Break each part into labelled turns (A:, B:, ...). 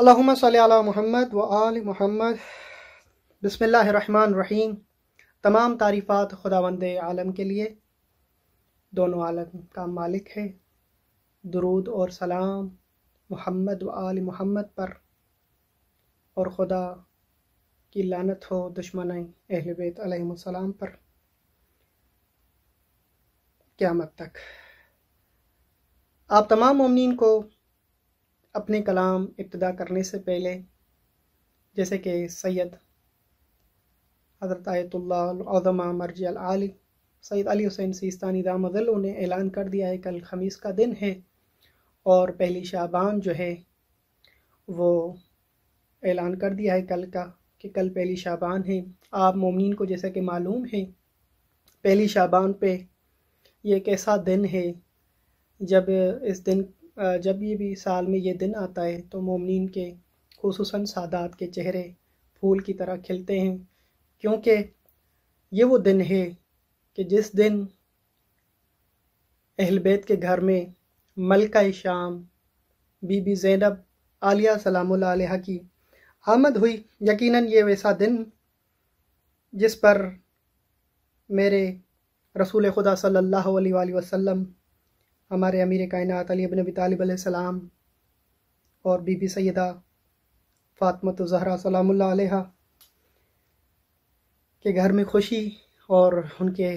A: अल्लाहुम्मा सल्ली अला मोहम्मद व आल मोहम्मद रहीम तमाम तारीफ़ात खुदावंद आलम के लिए दोनों आलम का मालिक है दरूद और सलाम मोहम्मद व आल मोहम्मद पर और खुदा की लानत हो दुश्मन अहल बेत सलाम पर क़्यामत तक आप तमाम ममिन को अपने कलाम इब्तदा करने से पहले जैसे कि सैयद हज़रत आयतुल्लाज़मा मरज आली सैद अली हुसैन सीस्तानी दामदल ने ऐलान कर दिया है कल खमीस का दिन है और पहली शाबान जो है वो ऐलान कर दिया है कल का कि कल पहली शाबान है आप मोमिन को जैसा कि मालूम है पहली शाबान पे ये एक ऐसा दिन है जब इस दिन जब ये भी साल में ये दिन आता है तो ममिन के खसूस सादात के चेहरे फूल की तरह खिलते हैं क्योंकि ये वो दिन है कि जिस दिन अहलबैत के घर में मलका शाम बीबी जैनब आलिया सलाम की आमद हुई यकीनन ये वैसा दिन जिस पर मेरे रसूल खुदा सल्लल्लाहु अलैहि वसल्लम हमारे अमीर कायनात अली अबन अबी तालिब सलाम और बीबी सैदा फ़ातमत जहरा सलाम्ला के घर में खुशी और उनके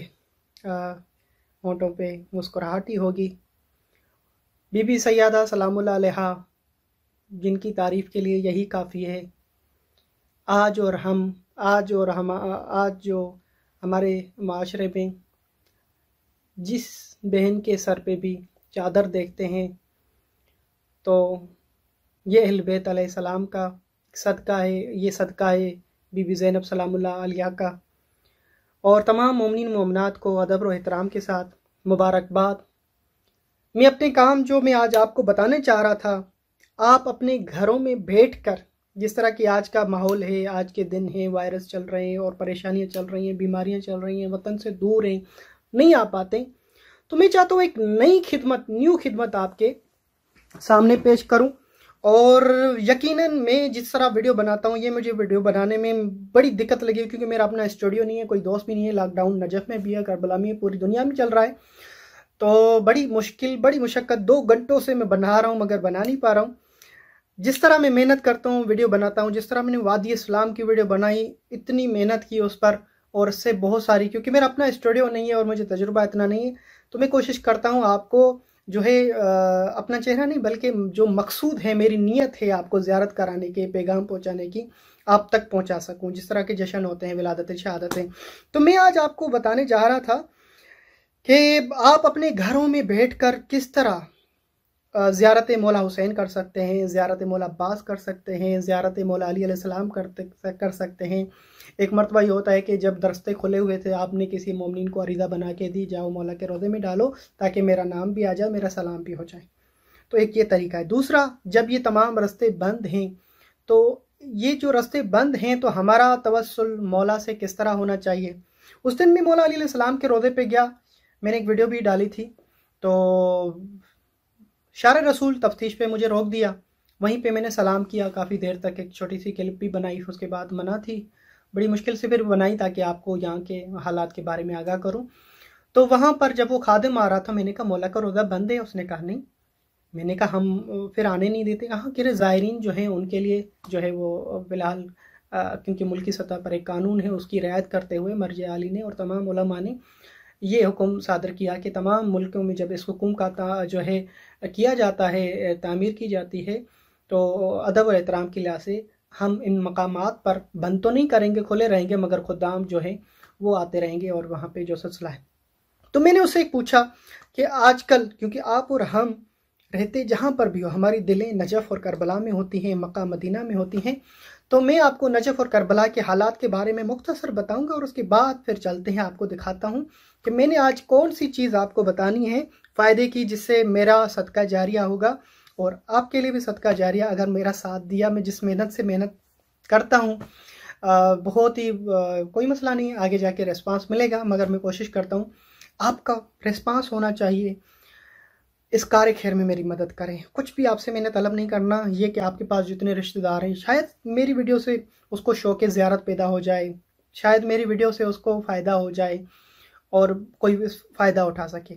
A: होंठों पे मुस्कुराहट ही होगी बीबी सैदा सलाम्ला जिनकी तारीफ़ के लिए यही काफ़ी है आज और हम आज और हम आज जो हमारे माशरे में जिस बहन के सर पे भी चादर देखते हैं तो ये अहलबैत सलाम का सदका है ये सदका है बीबी ज़ैनब सलामिया का और तमाम ममिन ममनात को अदब और अहतराम के साथ मुबारकबाद मैं अपने काम जो मैं आज आपको बताने चाह रहा था आप अपने घरों में बैठ कर जिस तरह की आज का माहौल है आज के दिन है वायरस चल रहे हैं और परेशानियां चल रही हैं बीमारियां चल रही हैं वतन से दूर हैं नहीं आ पाते तो मैं चाहता हूँ एक नई खिदमत न्यू खिदमत आपके सामने पेश करूँ और यकीनन मैं जिस तरह वीडियो बनाता हूँ ये मुझे वीडियो बनाने में बड़ी दिक्कत लगी क्योंकि मेरा अपना स्टूडियो नहीं है कोई दोस्त भी नहीं है लॉकडाउन नजफ में भी है करबला में पूरी दुनिया में चल रहा है तो बड़ी मुश्किल बड़ी मुशक्क़त दो घंटों से मैं बना रहा हूँ मगर बना नहीं पा रहा हूँ जिस तरह मैं मेहनत करता हूँ वीडियो बनाता हूँ जिस तरह मैंने वादी इस्लाम की वीडियो बनाई इतनी मेहनत की उस पर और इससे बहुत सारी क्योंकि मेरा अपना स्टूडियो नहीं है और मुझे तजुर्बा इतना नहीं है तो मैं कोशिश करता हूँ आपको जो है अपना चेहरा नहीं बल्कि जो मकसूद है मेरी नीयत है आपको ज़्यारत कराने के पैगाम पहुँचाने की आप तक पहुँचा सकूँ जिस तरह के जश्न होते हैं विलादत शहादतें तो मैं आज आपको बताने जा रहा था कि आप अपने घरों में बैठ किस तरह ज़्यारत मौला हुसैन कर सकते हैं ज़्यारत मौला अब्बास कर सकते हैं ज़्यारत मौला अली सलाम कर सकते हैं एक मरतबा ये होता है कि जब दरस्ते खुले हुए थे आपने किसी ममिन को अरीज़ा बना के दी जाओ मौला के रोज़े में डालो ताकि मेरा नाम भी आ जाए मेरा सलाम भी हो जाए तो एक ये तरीका है दूसरा जब ये तमाम रस्ते बंद हैं तो ये जो रस्ते बंद हैं तो हमारा तवसल मौला से किस तरह होना चाहिए उस दिन भी मौला अली सलाम के रोज़े पे गया मैंने एक वीडियो भी डाली थी तो शार रसूल तफ्तीश पे मुझे रोक दिया वहीं पे मैंने सलाम किया काफ़ी देर तक एक छोटी सी क्लिप भी बनाई उसके बाद मना थी बड़ी मुश्किल से फिर बनाई ताकि आपको यहाँ के हालात के बारे में आगाह करूँ तो वहाँ पर जब वो खादम आ रहा था मैंने कहा मौला का रोज़ा बंद है उसने कहा नहीं मैंने कहा हम फिर आने नहीं देते हाँ कि ज़ायरीन जो हैं उनके लिए जो है वो फ़िलहाल क्योंकि मुल्की सतह पर एक कानून है उसकी रियायत करते हुए मर्ज आली ने और तमाम ने ये हुक्म सादर किया कि तमाम मुल्कों में जब इस हुकूम का जो है किया जाता है तामीर की जाती है तो अदब और एहतराम की लिहाज से हम इन मकाम पर बंद तो नहीं करेंगे खुले रहेंगे मगर खुदाम जो है वो आते रहेंगे और वहाँ पर जो सिलसिला है तो मैंने उससे पूछा कि आजकल क्योंकि आप और हम रहते जहाँ पर भी हो हमारी दिलें नजफ़ और करबला में होती हैं मक्का मदीना में होती हैं तो मैं आपको नजफ़ और करबला के हालात के बारे में मुख्तसर बताऊंगा और उसके बाद फिर चलते हैं आपको दिखाता हूं कि मैंने आज कौन सी चीज़ आपको बतानी है फ़ायदे की जिससे मेरा सदका जारिया होगा और आपके लिए भी सदका जारिया अगर मेरा साथ दिया मैं जिस मेहनत से मेहनत करता हूँ बहुत ही कोई मसला नहीं आगे जाके रिस्पांस मिलेगा मगर मैं कोशिश करता हूँ आपका रिस्पांस होना चाहिए इस कार खैर में मेरी मदद करें कुछ भी आपसे मैंने तलब नहीं करना ये कि आपके पास जितने रिश्तेदार हैं शायद मेरी वीडियो से उसको शौक ज़्यारत पैदा हो जाए शायद मेरी वीडियो से उसको फ़ायदा हो जाए और कोई भी फ़ायदा उठा सके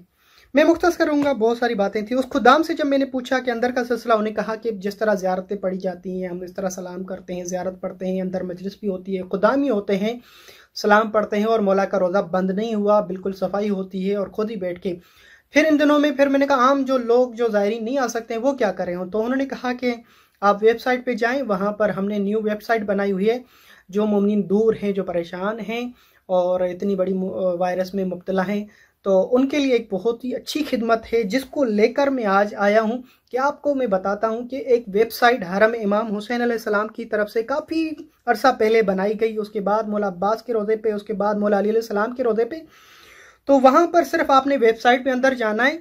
A: मैं मुख्तस करूँगा बहुत सारी बातें थी उस खुदाम से जब मैंने पूछा कि अंदर का सिलसिला उन्हें कहा कि जिस तरह ज्यारतें पढ़ी जाती हैं हम इस तरह सलाम करते हैं ज्यारत पढ़ते हैं अंदर मजलिस भी होती है खुदाम ही होते हैं सलाम पढ़ते हैं और मौला का रोज़ा बंद नहीं हुआ बिल्कुल सफाई होती है और खुद ही बैठ के फिर इन दिनों में फिर मैंने कहा आम जो लोग जो ज़ायरीन नहीं आ सकते हैं वो क्या करें तो उन्होंने कहा कि आप वेबसाइट पे जाएं वहाँ पर हमने न्यू वेबसाइट बनाई हुई है जो ममनिन दूर हैं जो परेशान हैं और इतनी बड़ी वायरस में मुबतला हैं तो उनके लिए एक बहुत ही अच्छी खिदमत है जिसको लेकर मैं आज आया हूँ कि आपको मैं बताता हूँ कि एक वेबसाइट हरम इमाम हुसैन आसमाम की तरफ से काफ़ी अरसा पहले बनाई गई उसके बाद मौला अब्बास के रोज़े पे उसके बाद मौला अली सलाम के रोज़े पे तो वहां पर सिर्फ आपने वेबसाइट में अंदर जाना है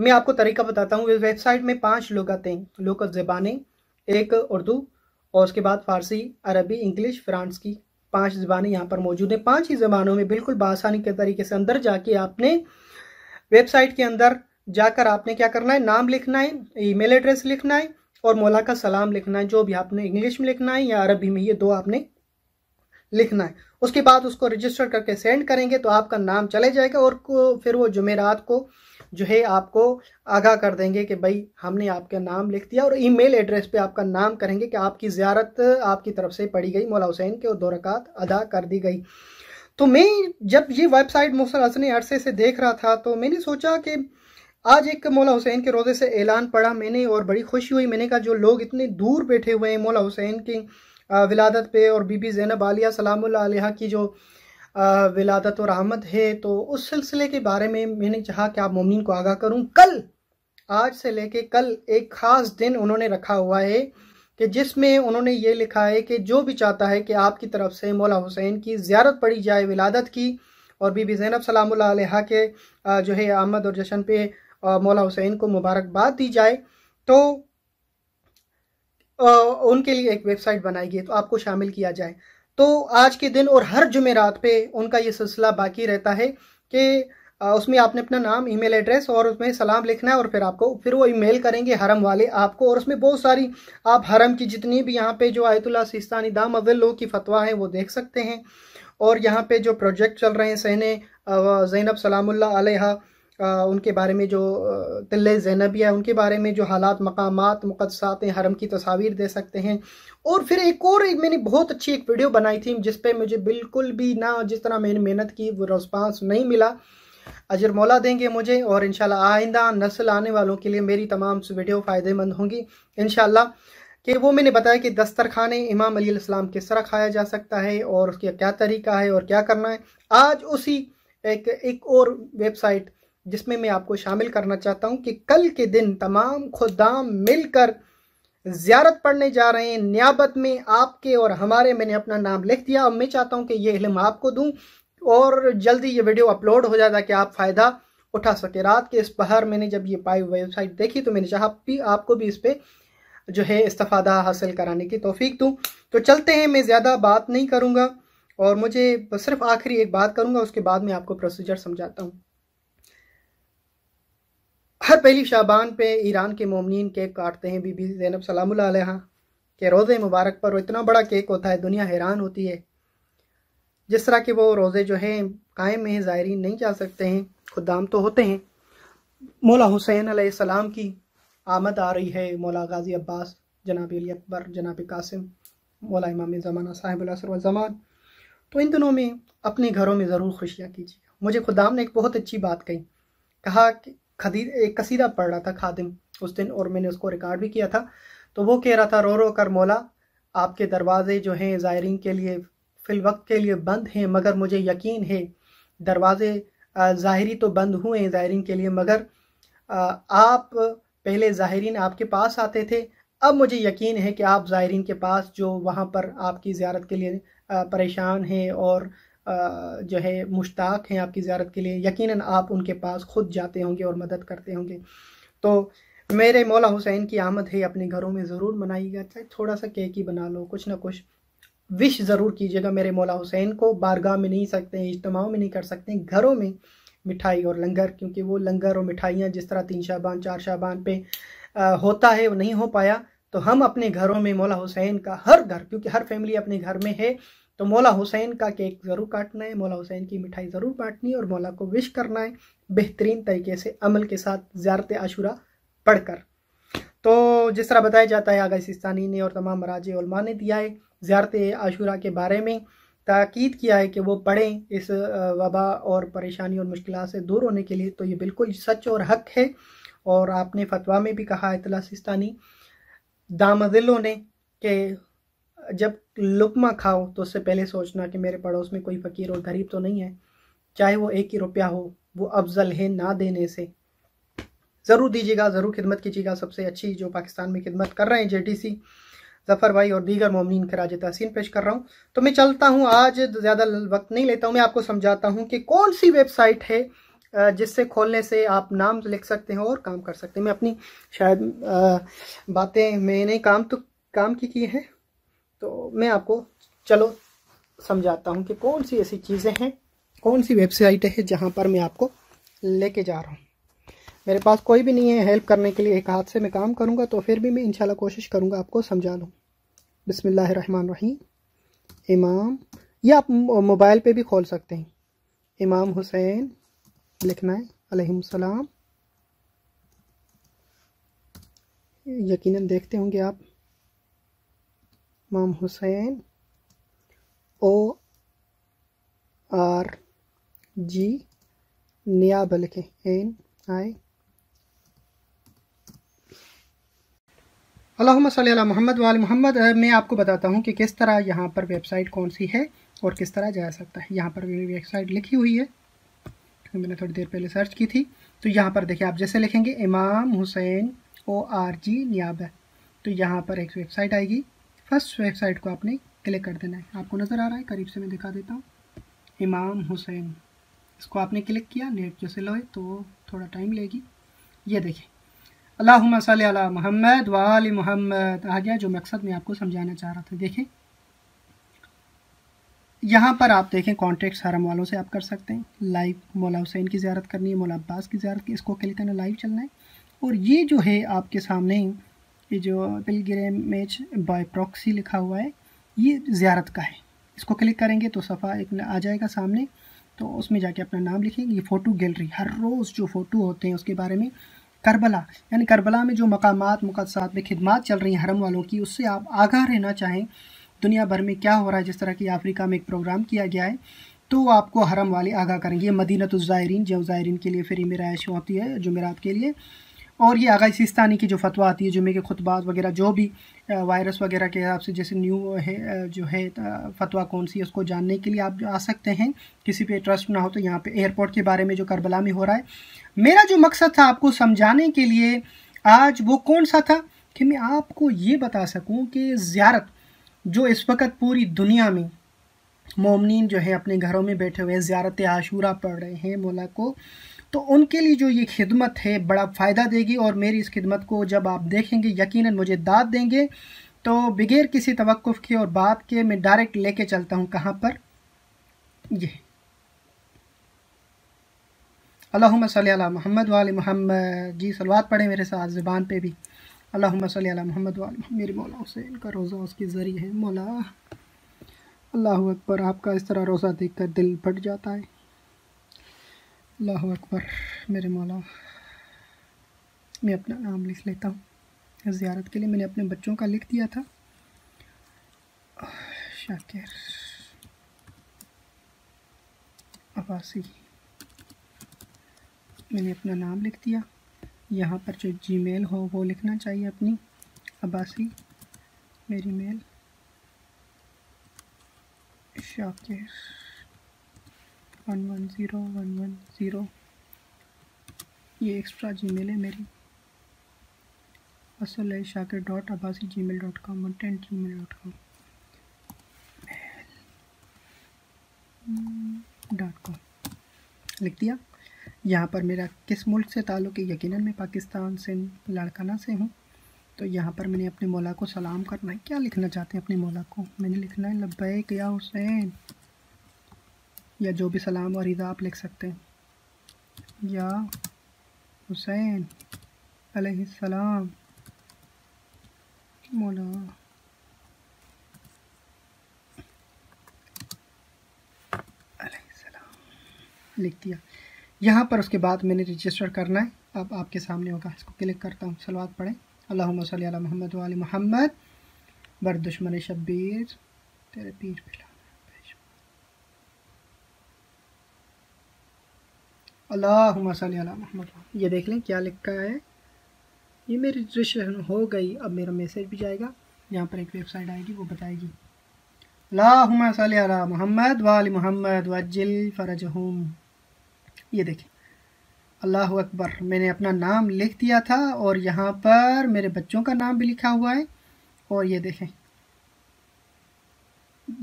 A: मैं आपको तरीका बताता हूँ वेबसाइट में पांच हैं लोक ज़बानें एक उर्दू और उसके बाद फारसी अरबी इंग्लिश फ्रांस की पांच ज़बानें यहाँ पर मौजूद हैं पांच ही ज़बानों में बिल्कुल बासानी के तरीके से अंदर जाके आपने वेबसाइट के अंदर जाकर आपने क्या करना है नाम लिखना है ईमेल एड्रेस लिखना है और मौला का सलाम लिखना है जो भी आपने इंग्लिश में लिखना है या अरबी में ये दो आपने लिखना है उसके बाद उसको रजिस्टर करके सेंड करेंगे तो आपका नाम चले जाएगा और फिर वो जुमेरात को जो है आपको आगाह कर देंगे कि भाई हमने आपका नाम लिख दिया और ईमेल एड्रेस पे आपका नाम करेंगे कि आपकी ज़्यारत आपकी तरफ से पड़ी गई मौला हुसैन के और दो अदा कर दी गई तो मैं जब ये वेबसाइट मुसल हसन अरसे से देख रहा था तो मैंने सोचा कि आज एक मौला हुसैन के रोज़े से ऐलान पढ़ा मैंने और बड़ी खुशी हुई मैंने कहा जो लोग इतने दूर बैठे हुए हैं मौला हुसैन के विलादत पे और बीबी ज़ैनब आलिया सलाम की जो विलादत और आमद है तो उस सिलसिले के बारे में मैंने चाहा कि आप मोमिन को आगाह करूं कल आज से लेके कल एक ख़ास दिन उन्होंने रखा हुआ है कि जिसमें उन्होंने ये लिखा है कि जो भी चाहता है कि आपकी तरफ से मौला हुसैन की ज्यारत पड़ी जाए विलादत की और बीबी जैनब सलाम के जो है आमद और जश्न पे मौला हुसैन को मुबारकबाद दी जाए तो उनके लिए एक वेबसाइट बनाई गई तो आपको शामिल किया जाए तो आज के दिन और हर जुमेरात पे उनका ये सिलसिला बाकी रहता है कि उसमें आपने अपना नाम ईमेल एड्रेस और उसमें सलाम लिखना है और फिर आपको फिर वो ईमेल करेंगे हरम वाले आपको और उसमें बहुत सारी आप हरम की जितनी भी यहाँ पे जो आयतुल्ला सिस्तानी दाम अवल लोग की फतवा है वो देख सकते हैं और यहाँ पे जो प्रोजेक्ट चल रहे हैं सहने जैनब सलामुल्ला आ उनके बारे में जो जैनबी है उनके बारे में जो हालात मकाम मुकदसात हरम की तस्वीर दे सकते हैं और फिर एक और एक मैंने बहुत अच्छी एक वीडियो बनाई थी जिस पे मुझे बिल्कुल भी ना जिस तरह मैंने मेहनत की वो रिस्पांस नहीं मिला अजर मौला देंगे मुझे और इन आइंदा नस्ल आने वालों के लिए मेरी तमाम वीडियो फ़ायदेमंद होंगी इन कि वो मैंने बताया कि दस्तर इमाम अली इस्लाम किस तरह खाया जा सकता है और उसका क्या तरीका है और क्या करना है आज उसी एक एक और वेबसाइट जिसमें मैं आपको शामिल करना चाहता हूं कि कल के दिन तमाम खुदाम मिलकर ज़्यारत पढ़ने जा रहे हैं न्याबत में आपके और हमारे मैंने अपना नाम लिख दिया और मैं चाहता हूं कि ये इलम आपको दूं और जल्दी ये वीडियो अपलोड हो जाए ताकि आप फ़ायदा उठा सके रात के इस बहर मैंने जब ये पाई वेबसाइट देखी तो मैंने चाहा भी आपको भी इस पर जो है इस्तफ़ादा हासिल कराने की तोफ़ी दूँ तो चलते हैं मैं ज़्यादा बात नहीं करूँगा और मुझे सिर्फ आखिरी एक बात करूँगा उसके बाद मैं आपको प्रोसीजर समझाता हूँ हर पहली शाबान पे ईरान के मोमिन केक काटते हैं बीबी जैनब सलाम के रोज़े मुबारक पर इतना बड़ा केक होता है दुनिया हैरान होती है जिस तरह के वो रोज़े जो हैं कायम में ज़ायरीन नहीं जा सकते हैं खुदाम तो होते हैं मौला हुसैन आलाम की आमद आ रही है मौला गाजी अब्बास जनाब अली अकबर जनाब कासिम मौला इमाम ज़माना साहिब ज़मान तो इन दिनों में अपने घरों में ज़रूर खुशियाँ कीजिए मुझे खुदाम ने एक बहुत अच्छी बात कही कहा कि खदीद एक कसीदा पढ़ रहा था खादिम उस दिन और मैंने उसको रिकॉर्ड भी किया था तो वो कह रहा था रो रो कर मौला आपके दरवाज़े जो हैं ज़ायरीन के लिए फिल वक्त के लिए बंद हैं मगर मुझे यकीन है दरवाज़े ज़ाहरी तो बंद हुए हैं ज़ायरीन के लिए मगर आप पहले ज़ाहरीन आपके पास आते थे अब मुझे यकीन है कि आप ज़ायरीन के पास जो वहाँ पर आपकी ज़्यारत के लिए परेशान हैं और जो है मुश्ताक हैं आपकी ज़्यारत के लिए यकीनन आप उनके पास खुद जाते होंगे और मदद करते होंगे तो मेरे मौला हुसैन की आमद है अपने घरों में ज़रूर मनाइएगा चाहे थोड़ा सा केक ही बना लो कुछ ना कुछ विश ज़रूर कीजिएगा मेरे मौला हुसैन को बारगाह में नहीं सकते हैं इज्तमाओं में नहीं कर सकते घरों में मिठाई और लंगर क्योंकि वो लंगर और मिठाइयाँ जिस तरह तीन शाबान चार शाबान पे आ, होता है वो नहीं हो पाया तो हम अपने घरों में मौला हुसैन का हर घर क्योंकि हर फैमिली अपने घर में है तो मौला हुसैन का केक ज़रूर काटना है मौला हुसैन की मिठाई ज़रूर बांटनी है और मौला को विश करना है बेहतरीन तरीके से अमल के साथ ज़्यारत पढ़ पढ़कर तो जिस तरह बताया जाता है आगा सिस्तानी ने और तमाम मराज उलमा ने दिया है ज़्यारत आशूरा के बारे में ताक़द किया है कि वो पढ़ें इस वबा और परेशानी और मुश्किल से दूर होने के लिए तो ये बिल्कुल सच और हक है और आपने फतवा में भी कहा इतला सिस्तानी दामजिलों ने कि जब लुकमा खाओ तो उससे पहले सोचना कि मेरे पड़ोस में कोई फ़कीर और गरीब तो नहीं है चाहे वो एक ही रुपया हो वो अफजल है ना देने से ज़रूर दीजिएगा ज़रूर खिदमत कीजिएगा सबसे अच्छी जो पाकिस्तान में खिदमत कर रहे हैं जे ज़फ़र भाई और दीगर ममिन खराज तहसीन पेश कर रहा हूँ तो मैं चलता हूँ आज ज़्यादा वक्त नहीं लेता हूँ मैं आपको समझाता हूँ कि कौन सी वेबसाइट है जिससे खोलने से आप नाम लिख सकते हैं और काम कर सकते हैं मैं अपनी शायद बातें मैंने काम तो काम की की है तो मैं आपको चलो समझाता हूँ कि कौन सी ऐसी चीज़ें हैं कौन सी वेबसाइट है जहाँ पर मैं आपको लेके जा रहा हूँ मेरे पास कोई भी नहीं है हेल्प करने के लिए एक हाथ से मैं काम करूँगा तो फिर भी मैं इंशाल्लाह कोशिश करूँगा आपको समझा लूँ बिसमीम इमाम या आप मोबाइल पे भी खोल सकते हैं इमाम हुसैन लिखना है सलाम यकीनन देखते होंगे आप इमाम हुसैन ओ आर जी नियाब लिखें एन आई अल्लाह मोहम्मद वाल मोहम्मद मैं आपको बताता हूँ कि किस तरह यहाँ पर वेबसाइट कौन सी है और किस तरह जा सकता है यहाँ पर मेरी वेबसाइट लिखी हुई है तो मैंने थोड़ी देर पहले सर्च की थी तो यहाँ पर देखिए आप जैसे लिखेंगे इमाम हुसैन ओ आर जी नियाब तो यहाँ पर एक वेबसाइट आएगी फर्स्ट वेबसाइट को आपने क्लिक कर देना है आपको नज़र आ रहा है करीब से मैं दिखा देता हूँ इमाम हुसैन इसको आपने क्लिक किया नेट जैसे लो है तो थोड़ा टाइम लेगी ये देखिए अल्लाह मसल अला महमद वाल मोहम्मद आ गया जो मकसद मैं आपको समझाना चाह रहा था देखें यहाँ पर आप देखें कॉन्टेक्ट हरम वालों से आप कर सकते हैं लाइव मौला हुसैन की ज्यारत करनी है मौला अब्बास की ज्यारत की इसको क्लिक करना लाइव चलना है और ये जो है आपके सामने ये जो पिल मेज बाय प्रॉक्सी लिखा हुआ है ये ज़्यारत का है इसको क्लिक करेंगे तो सफ़ा एक आ जाएगा सामने तो उसमें जाके अपना नाम लिखेंगे ये फ़ोटो गैलरी हर रोज़ जो फ़ोटो होते हैं उसके बारे में करबला यानी करबला में जो मकाम मुकदसात में खिदमत चल रही हैं हरम वालों की उससे आप आगाह रहना चाहें दुनिया भर में क्या हो रहा है जिस तरह की अफ्रीका में एक प्रोग्राम किया गया है तो आपको हरम वाले आगाह करेंगे मदीनत जायरीन जो जायरीन के लिए फ्री में रहायश होती है जुमेरात के लिए और ये आगा सिस्तानी की जो फतवा आती है जुमे के खुतबात वगैरह जो भी वायरस वगैरह के हिसाब से जैसे न्यू है जो है फतवा कौन सी है उसको जानने के लिए आप जो आ सकते हैं किसी पे ट्रस्ट ना हो तो यहाँ पे एयरपोर्ट के बारे में जो करबला में हो रहा है मेरा जो मकसद था आपको समझाने के लिए आज वो कौन सा था कि मैं आपको ये बता सकूँ कि ज़्यारत जो इस वक्त पूरी दुनिया में मोमिन जो है अपने घरों में बैठे हुए हैं ज़्यारत आशूरा पढ़ रहे हैं मोला को तो उनके लिए जो ये खिदमत है बड़ा फ़ायदा देगी और मेरी इस खिदमत को जब आप देखेंगे यकीन मुझे दाद देंगे तो बगैर किसी तवक़ के और बात के मैं डायरेक्ट लेके चलता हूँ कहाँ पर ये अल्लाहुम्मा सल्ली अला वाल मोहम्मद जी सलवात पढ़े मेरे साथ ज़ुबान पे भी अल्लाहुम्मा सल्ली अला मोहम्मद वाल मेरे मौला हुसैन का रोज़ा उसके ज़रिए है मौला अल्लाह अकबर आपका इस तरह रोज़ा देख कर दिल फट जाता है अल्लाह अकबर मेरे मौला मैं अपना नाम लिख लेता हूँ ज़्यारत के लिए मैंने अपने बच्चों का लिख दिया था शाकिर अबासी मैंने अपना नाम लिख दिया यहाँ पर जो जीमेल हो वो लिखना चाहिए अपनी अबासी मेरी mail Shakir one one zero one one zero ये एक्स्ट्रा जी मेल है मेरी असल है Shakir dot Abbasi Gmail dot com one ten Gmail dot com dot com लिख दिया यहाँ पर मेरा किस मुल्क से ताल्लुक़ है यकीनन मैं पाकिस्तान से लाड़काना से हूँ तो यहाँ पर मैंने अपने मौला को सलाम करना है क्या लिखना चाहते हैं अपने मौला को मैंने लिखना है लब्बैक या हुसैन या जो भी सलाम और ईदा आप लिख सकते हैं या हुसैन अलैहिस्सलाम मौला अलैहिस्सलाम लिख दिया यहाँ पर उसके बाद मैंने रजिस्टर करना है अब आपके सामने होगा इसको क्लिक करता हूँ सलवात पढ़ें अल्लाह सल महमद वाल महमद बर दुश्मन शब्बीर तेरे पीर पिला अल्लाह महमद ये देख लें क्या लिखा है ये मेरी रजिस्ट्रेशन हो गई अब मेरा मैसेज भी जाएगा यहाँ पर एक वेबसाइट आएगी वो बताएगी अल्लाह सल मोहम्मद वाल मोहम्मद वजिल हम ये देखें अल्लाह अकबर मैंने अपना नाम लिख दिया था और यहाँ पर मेरे बच्चों का नाम भी लिखा हुआ है और ये देखें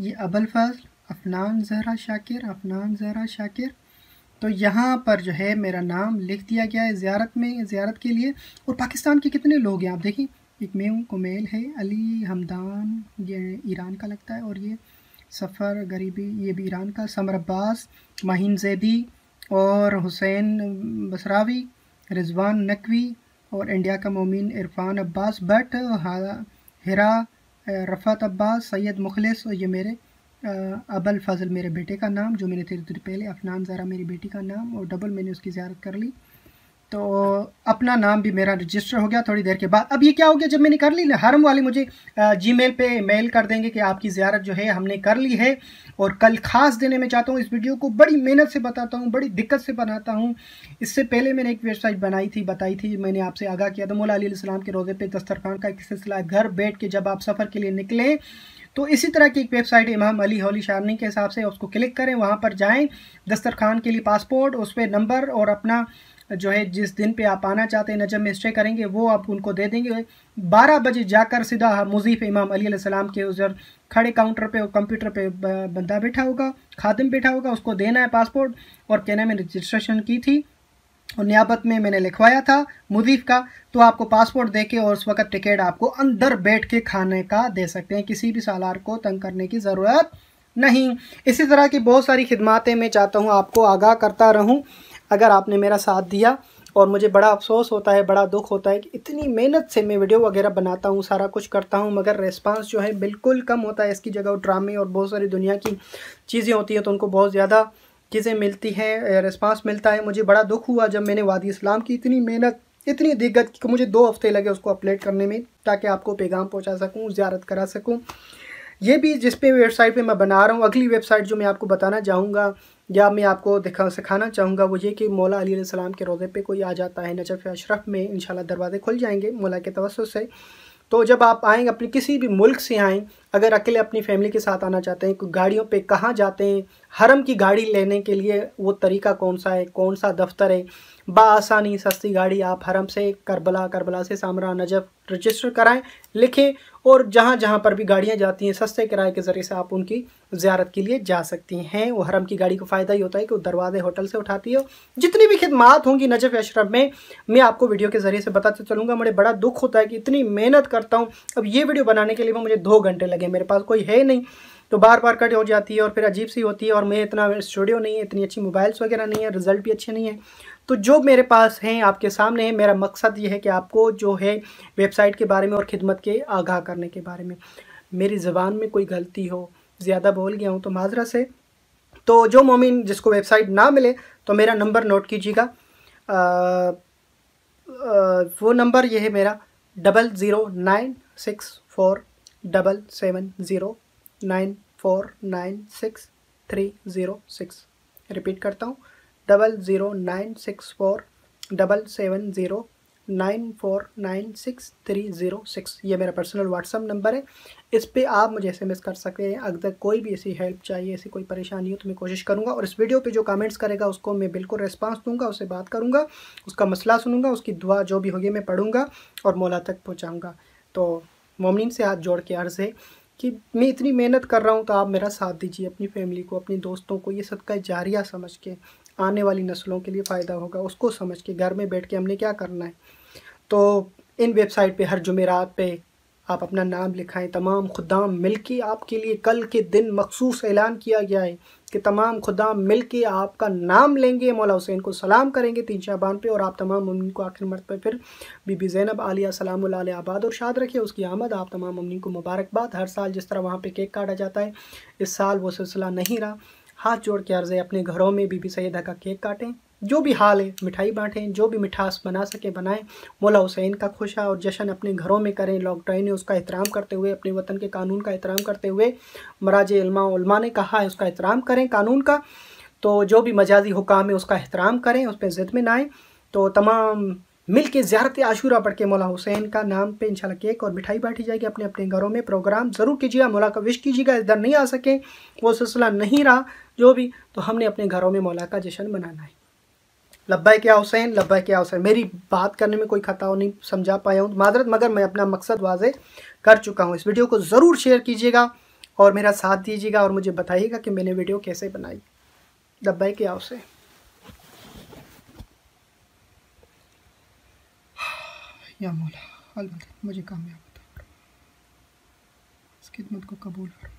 A: ये अबल फजल अफनान जहरा शाकिर अफनान जहरा शाकिर तो यहाँ पर जो है मेरा नाम लिख दिया गया है ज़्यारत में ज़्यारत के लिए और पाकिस्तान के कितने लोग हैं आप देखें एक मेम कुमेल है अली हमदान ये ईरान का लगता है और ये सफ़र गरीबी ये भी ईरान का समर अब्बास माहिन जैदी और हुसैन बसरावी रिजवान नकवी और इंडिया का मोमिन इरफान अब्बास बट हरा रफ़त अब्बास सैयद मुखलिस और ये मेरे अबल फजल मेरे बेटे का नाम जो मैंने थोड़ी देर पहले अफनान ज़ारा मेरी बेटी का नाम और डबल मैंने उसकी ज्यारत कर ली तो अपना नाम भी मेरा रजिस्टर हो गया थोड़ी देर के बाद अब ये क्या हो गया जब मैंने कर ली ना हरम वाले मुझे जी मेल पर मेल कर देंगे कि आपकी ज़्यारत जो है हमने कर ली है और कल ख़ास देने में चाहता हूँ इस वीडियो को बड़ी मेहनत से बताता हूँ बड़ी दिक्कत से बनाता हूँ इससे पहले मैंने एक वेबसाइट बनाई थी बताई थी मैंने आपसे आगा किया था मोला अली के रोज़े पे दस्तरखान का एक सिलसिला घर बैठ के जब आप सफ़र के लिए निकलें तो इसी तरह की एक वेबसाइट इमाम अली होली शारनी के हिसाब से उसको क्लिक करें वहाँ पर जाएँ दस्तरखान के लिए पासपोर्ट उस पर नंबर और अपना जो है जिस दिन पे आप आना चाहते हैं नजम में स्टे करेंगे वो आप उनको दे देंगे बारह बजे जाकर सीधा मुजीफ इमाम अली सलाम के उधर खड़े काउंटर पे और कंप्यूटर पे बंदा बैठा होगा खादिम बैठा होगा उसको देना है पासपोर्ट और कहना में रजिस्ट्रेशन की थी और नियाबत में मैंने लिखवाया था मुदीफ का तो आपको पासपोर्ट दे के और उस वक्त टिकट आपको अंदर बैठ के खाने का दे सकते हैं किसी भी सालार को तंग करने की ज़रूरत नहीं इसी तरह की बहुत सारी खिदमतें मैं चाहता हूँ आपको आगाह करता रहूँ अगर आपने मेरा साथ दिया और मुझे बड़ा अफसोस होता है बड़ा दुख होता है कि इतनी मेहनत से मैं वीडियो वगैरह बनाता हूँ सारा कुछ करता हूँ मगर रिस्पांस जो है बिल्कुल कम होता है इसकी जगह ड्रामे और बहुत सारी दुनिया की चीज़ें होती हैं तो उनको बहुत ज़्यादा चीज़ें मिलती हैं रिस्पांस मिलता है मुझे बड़ा दुख हुआ जब मैंने वादी इस्लाम की इतनी मेहनत इतनी दिग्गत कि मुझे दो हफ्ते लगे उसको अपलोड करने में ताकि आपको पैगाम पहुंचा सकूं ज्यारत करा सकूं ये भी जिस पे वेबसाइट पे मैं बना रहा हूँ अगली वेबसाइट जो मैं आपको बताना चाहूँगा या मैं आपको दिखा सिखाना चाहूँगा वो ये कि मौला अली सलाम के रोज़े पे कोई आ जाता है नजफ़ अशरफ में इन दरवाज़े खुल जाएंगे मौला के तवसत से तो जब आप आएँ अपने किसी भी मुल्क से आएँ अगर अकेले अपनी फैमिली के साथ आना चाहते हैं गाड़ियों पे कहाँ जाते हैं हरम की गाड़ी लेने के लिए वो तरीका कौन सा है कौन सा दफ्तर है बासानी सस्ती गाड़ी आप हरम से करबला करबला से सामरा नजफ़ रजिस्टर कराएं लिखें और जहाँ जहाँ पर भी गाड़ियाँ जाती हैं सस्ते किराए के ज़रिए से आप उनकी ज्यारत के लिए जा सकती हैं वो हरम की गाड़ी को फ़ायदा ही होता है कि वो दरवाजे होटल से उठाती है जितनी भी खिदमात होंगी नजफ़ अशरफ में मैं आपको वीडियो के ज़रिए से बताते चलूँगा मुझे बड़ा दुख होता है कि इतनी मेहनत करता हूँ अब ये वीडियो बनाने के लिए मुझे दो घंटे लगे लगे मेरे पास कोई है नहीं तो बार बार कट हो जाती है और फिर अजीब सी होती है और मैं इतना स्टूडियो नहीं है इतनी अच्छी मोबाइल्स वगैरह नहीं है रिज़ल्ट भी अच्छे नहीं है तो जो मेरे पास हैं आपके सामने है मेरा मकसद ये है कि आपको जो है वेबसाइट के बारे में और ख़िदमत के आगाह करने के बारे में मेरी ज़बान में कोई गलती हो ज़्यादा बोल गया हूँ तो माजरा से तो जो मोमिन जिसको वेबसाइट ना मिले तो मेरा नंबर नोट कीजिएगा वो नंबर ये है मेरा double zero nine six four double seven zero nine four nine six three zero six repeat करता हूँ double zero nine six four double seven zero nine four nine six three zero six ये मेरा personal WhatsApp number है इस पर आप मुझे S कर सकते हैं अगर कोई भी ऐसी हेल्प चाहिए ऐसी कोई परेशानी हो तो मैं कोशिश करूँगा और इस वीडियो पे जो कमेंट्स करेगा उसको मैं बिल्कुल रिस्पांस दूंगा उससे बात करूँगा उसका मसला सुनूंगा उसकी दुआ जो भी होगी मैं पढ़ूँगा और मौला तक पहुँचाऊँगा तो ममनिन से हाथ जोड़ के अर्ज़ है कि मैं इतनी मेहनत कर रहा हूँ तो आप मेरा साथ दीजिए अपनी फैमिली को अपने दोस्तों को ये सदका जारिया समझ के आने वाली नस्लों के लिए फ़ायदा होगा उसको समझ के घर में बैठ के हमने क्या करना है तो इन वेबसाइट पे हर जुमेरात पे आप अपना नाम लिखाएं तमाम खुदाम मिल के आपके लिए कल के दिन मखसूस ऐलान किया गया है कि तमाम खुदाम मिल के आपका नाम लेंगे मौला हुसैन को सलाम करेंगे तीन शाहबान पे और आप तमाम ममनिन को आखिर मरत पर फिर बीबी जैनब आलिया सलाम आबाद और शाद रखे उसकी आमद आप तमाम ममनिन को मुबारकबाद हर साल जिस तरह वहाँ पर केक काटा जाता है इस साल वो सिलसिला नहीं रहा हाथ जोड़ के अर्ज़ है अपने घरों में बीबी सैदा का केक काटें जो भी हाल है मिठाई बांटें जो भी मिठास बना सके बनाएं मौला हुसैन का खुशा और जश्न अपने घरों में करें लॉकडाउन है उसका एहतराम करते हुए अपने वतन के कानून का एहतराम करते हुए मराज इल्मा ने कहा है उसका एहतराम करें कानून का तो जो भी मजाजी हुकाम है उसका एहतराम करें उस पर ज़िद में ना आए तो तमाम मिल के ज्यारत आशूरा पढ़ के मौला हुसैन का नाम पे इंशाल्लाह केक और मिठाई बांटी जाएगी अपने अपने घरों में प्रोग्राम ज़रूर कीजिएगा मौला का विश कीजिएगा इधर नहीं आ सके वो सिलसिला नहीं रहा जो भी तो हमने अपने घरों में मौला का जश्न मनाना है लब्बा क्या हुसैन लब्बा क्या हुसैन मेरी बात करने में कोई खता नहीं समझा पाया हूँ माजरत मगर मैं अपना मकसद वाजे कर चुका हूँ इस वीडियो को ज़रूर शेयर कीजिएगा और मेरा साथ दीजिएगा और मुझे बताइएगा कि मैंने वीडियो कैसे बनाई लब्बा क्या हुसैन या मौला अलबत मुझे कामयाब बता खिदमत को कबूल करो